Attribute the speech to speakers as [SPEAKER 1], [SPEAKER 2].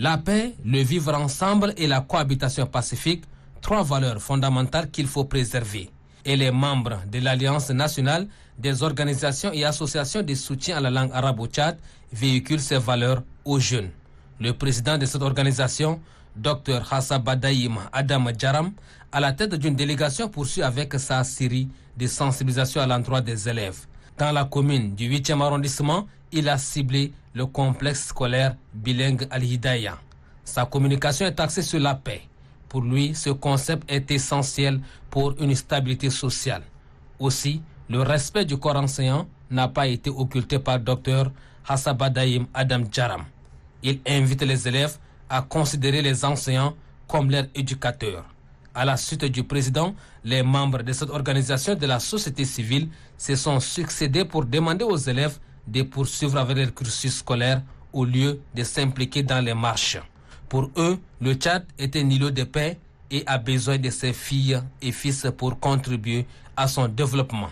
[SPEAKER 1] La paix, le vivre ensemble et la cohabitation pacifique, trois valeurs fondamentales qu'il faut préserver. Et les membres de l'Alliance nationale des organisations et associations de soutien à la langue arabe au Tchad véhiculent ces valeurs aux jeunes. Le président de cette organisation, Dr Hassan Badaïm Adam Jaram, à la tête d'une délégation poursuit avec sa série de sensibilisation à l'endroit des élèves. Dans la commune du 8e arrondissement, il a ciblé le complexe scolaire bilingue Al-Hidayah. Sa communication est axée sur la paix. Pour lui, ce concept est essentiel pour une stabilité sociale. Aussi, le respect du corps enseignant n'a pas été occulté par docteur Hassabadaïm Adam Jaram. Il invite les élèves à considérer les enseignants comme leurs éducateurs. À la suite du président, les membres de cette organisation de la société civile se sont succédés pour demander aux élèves de poursuivre avec leur cursus scolaire au lieu de s'impliquer dans les marches. Pour eux, le Tchad est un îlot de paix et a besoin de ses filles et fils pour contribuer à son développement.